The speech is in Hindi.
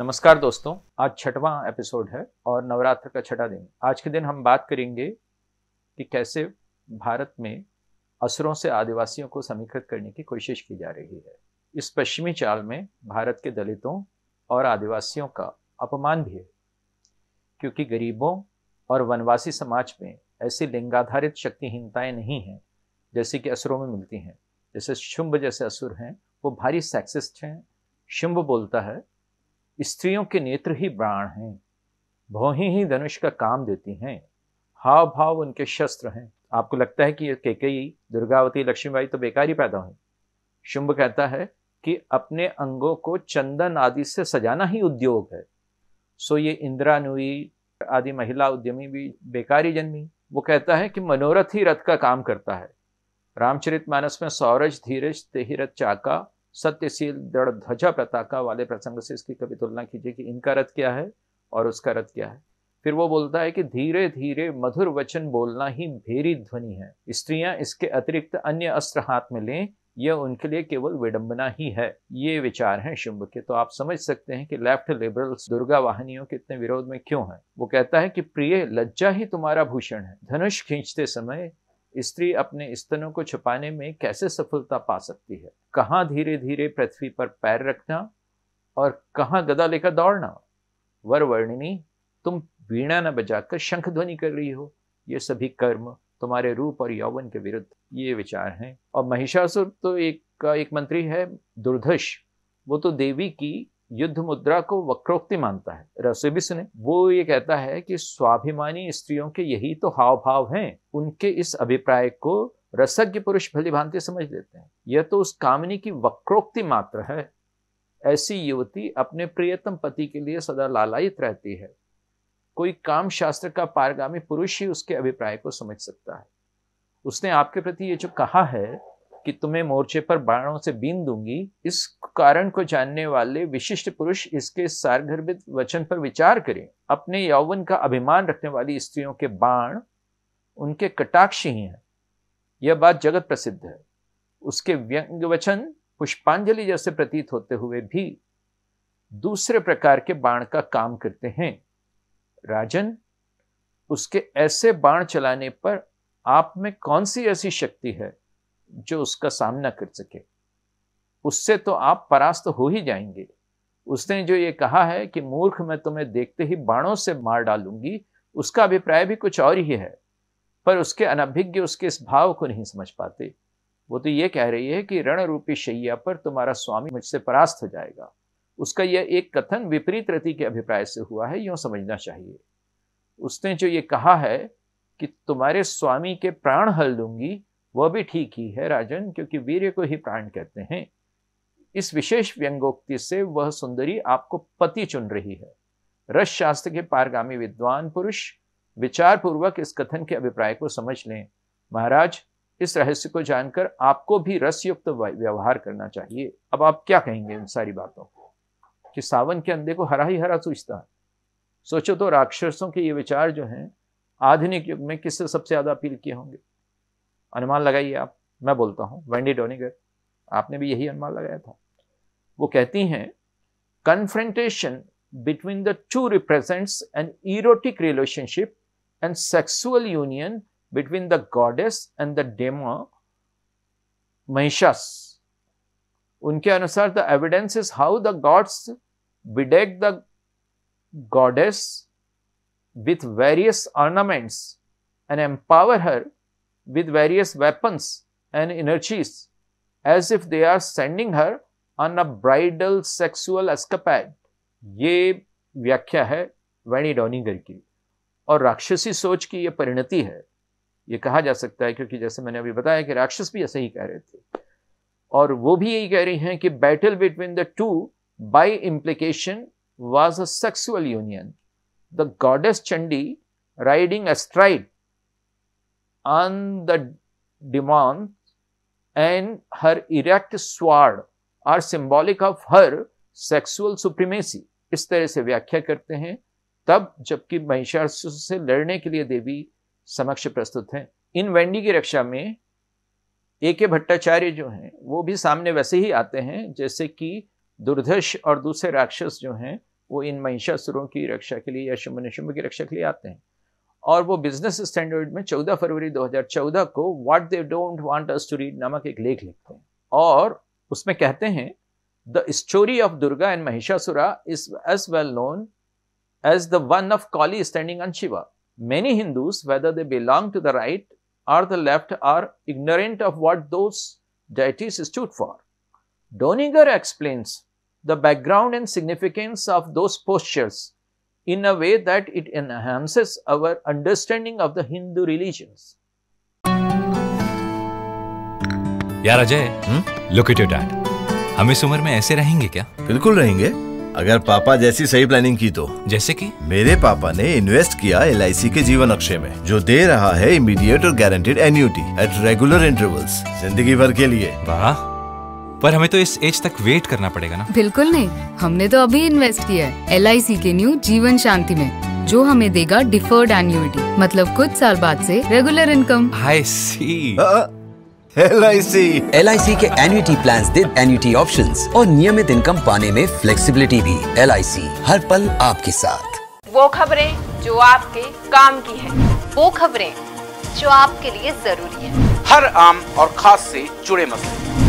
नमस्कार दोस्तों आज छठवां एपिसोड है और नवरात्र का छठा दिन आज के दिन हम बात करेंगे कि कैसे भारत में असुरों से आदिवासियों को समीकृत करने की कोशिश की जा रही है इस पश्चिमी चाल में भारत के दलितों और आदिवासियों का अपमान भी है क्योंकि गरीबों और वनवासी समाज में ऐसी लिंगाधारित शक्तिहीनताएं नहीं हैं जैसे कि असुरों में मिलती हैं जैसे शुंभ जैसे असुर हैं वो भारी सेक्सिस्ट हैं शुंभ बोलता है स्त्रियों के नेत्र ही प्राण हैं भौहें ही धनुष का काम देती हैं हाव भाव उनके शस्त्र हैं आपको लगता है कि ये केकई दुर्गावती लक्ष्मीबाई तो बेकार ही पैदा हुई शुंभ कहता है कि अपने अंगों को चंदन आदि से सजाना ही उद्योग है सो ये इंदिरानुई आदि महिला उद्यमी भी बेकारी जन्मी वो कहता है कि मनोरथ ही रथ का काम करता है रामचरित मानस में सौरज धीरज तेहिरथ चाका सत्यशील दृढ़ ध्वजा पताका वाले प्रसंग से इसकी कभी तुलना कीजिए कि इनका रथ क्या है और उसका रथ क्या है फिर वो बोलता है कि धीरे धीरे मधुर वचन बोलना ही भेरी ध्वनि है स्त्रियां इसके अतिरिक्त अन्य अस्त्र हाथ में लें यह उनके लिए केवल विडंबना ही है ये विचार हैं शुंभ के तो आप समझ सकते हैं कि लेफ्ट लिबरल्स दुर्गा वाहनियों के इतने विरोध में क्यों हैं वो कहता है कि प्रिय लज्जा ही तुम्हारा भूषण है धनुष खींचते समय स्त्री अपने स्तनों को छुपाने में कैसे सफलता पा सकती है कहाँ धीरे धीरे पृथ्वी पर पैर रखना और कहाँ गदा लेकर दौड़ना वर वर्णिनी तुम वीणा न बजाकर शंख ध्वनि कर रही हो ये सभी कर्म तुम्हारे रूप और यौवन के विरुद्ध ये विचार हैं और महिषासुर तो एक एक मंत्री है दुर्धश वो तो देवी की युद्ध मुद्रा को वक्रोक्ति मानता है रसेबिस ने वो ये कहता है कि स्वाभिमानी स्त्रियों के यही तो हाव भाव हैं उनके इस अभिप्राय को रसज्ञ पुरुष भली भांति समझ लेते हैं यह तो उस कामनी की वक्रोक्ति मात्र है ऐसी युवती अपने प्रियतम पति के लिए सदा लालायित रहती है कोई काम शास्त्र का पारगामी पुरुष ही उसके अभिप्राय को समझ सकता है उसने आपके प्रति ये जो कहा है कि तुम्हें मोर्चे पर बाणों से बीन दूंगी इस कारण को जानने वाले विशिष्ट पुरुष इसके सारगर्भित वचन पर विचार करें अपने यौवन का अभिमान रखने वाली स्त्रियों के बाण उनके कटाक्ष ही हैं यह बात जगत प्रसिद्ध है उसके व्यंग वचन पुष्पांजलि जैसे प्रतीत होते हुए भी दूसरे प्रकार के बाण का काम करते हैं राजन उसके ऐसे बाण चलाने पर आप में कौन सी ऐसी शक्ति है जो उसका सामना कर सके उससे तो आप परास्त हो ही जाएंगे उसने जो ये कहा है कि मूर्ख मैं तुम्हें देखते ही बाणों से मार डालूंगी उसका अभिप्राय भी कुछ और ही है पर उसके अनभिज्ञ उसके इस भाव को नहीं समझ पाते वो तो ये कह रही है कि रण रूपी शैया पर तुम्हारा स्वामी मुझसे परास्त हो जाएगा उसका यह एक कथन विपरीत रति के अभिप्राय से हुआ है यूँ समझना चाहिए उसने जो ये कहा है कि तुम्हारे स्वामी के प्राण हल दूंगी वह भी ठीक ही है राजन क्योंकि वीर्य को ही प्राण कहते हैं इस विशेष व्यंगोक्ति से वह सुंदरी आपको पति चुन रही है रस शास्त्र के पारगामी विद्वान पुरुष विचार पूर्वक इस कथन के अभिप्राय को समझ लें महाराज इस रहस्य को जानकर आपको भी रसयुक्त व्यवहार करना चाहिए अब आप क्या कहेंगे इन सारी बातों को कि सावन के अंधे को हरा ही हरा सूझता है सोचो तो राक्षसों के ये विचार जो हैं आधुनिक युग में किससे सबसे ज़्यादा अपील किए होंगे अनुमान लगाइए आप मैं बोलता हूँ वेंडी डोनीगर आपने भी यही अनुमान लगाया था वो कहती हैं confrontation between the two represents an erotic relationship and sexual union between the goddess and the demon Mahishasura उनके अनुसार the evidence is how the gods bedecked the goddess with various ornaments and empower her with various weapons and energies, as if they are sending her on a bridal sexual escapade. ये व्याख्या है वैनी डॉनिंगर की और राक्षसी सोच की यह परिणति है ये कहा जा सकता है क्योंकि जैसे मैंने अभी बताया कि राक्षस भी ऐसे ही कह रहे थे और वो भी यही कह रही हैं कि battle between the two by implication was a sexual union the goddess Chandi riding astride on the demon and her erect sword are symbolic of her sexual supremacy. इस तरह से व्याख्या करते हैं तब जबकि महिषासुर से लड़ने के लिए देवी समक्ष प्रस्तुत हैं इन वेंडी की रक्षा में ए के भट्टाचार्य जो हैं वो भी सामने वैसे ही आते हैं जैसे कि दुर्धश और दूसरे राक्षस जो हैं वो इन महिषासुरों की रक्षा के लिए या शुम्भ निशुम्भ की रक्षा के लिए आते हैं और वो बिजनेस स्टैंडर्ड में 14 फरवरी 2014 को what they don't want us to read नामक एक लेख लिखते हैं और उसमें कहते हैं the story of Durga and Mahishasura is as well known as the one of Kali standing on Shiva many Hindu whether they belong to the right or the left are ignorant of what those deities stood for the background and significance of those stories in a way that it enhances our understanding of the Hindu religions. यार Ajay look at your dad हम इस उम्र में ऐसे रहेंगे क्या बिल्कुल रहेंगे अगर पापा जैसी सही प्लानिंग की तो जैसे कि मेरे पापा ने इन्वेस्ट किया एल के जीवन अक्षय में जो दे रहा है इमीडिएट और guaranteed annuity at regular intervals जिंदगी भर के लिए वाह पर हमें तो इस एज तक वेट करना पड़ेगा ना बिल्कुल नहीं हमने तो अभी इन्वेस्ट किया है एल के न्यू जीवन शांति में जो हमें देगा डिफर्ड एन्यूटी मतलब कुछ साल बाद से regular income I C L I C के एन्यूटी प्लान दे एन्यूटी ऑप्शन और नियमित इनकम पाने में फ्लेक्सीबिलिटी भी एल हर पल आपके साथ वो खबरें जो आपके काम की है वो खबरें जो आपके लिए जरूरी है हर आम और खास से जुड़े मसले